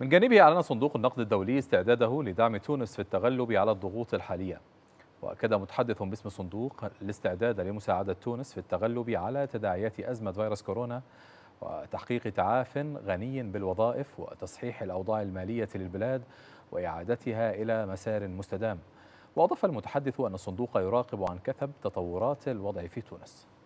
من جانبه أعلن صندوق النقد الدولي استعداده لدعم تونس في التغلب على الضغوط الحالية وأكد متحدث باسم الصندوق الاستعداد لمساعدة تونس في التغلب على تداعيات أزمة فيروس كورونا وتحقيق تعاف غني بالوظائف وتصحيح الأوضاع المالية للبلاد وإعادتها إلى مسار مستدام وأضاف المتحدث أن الصندوق يراقب عن كثب تطورات الوضع في تونس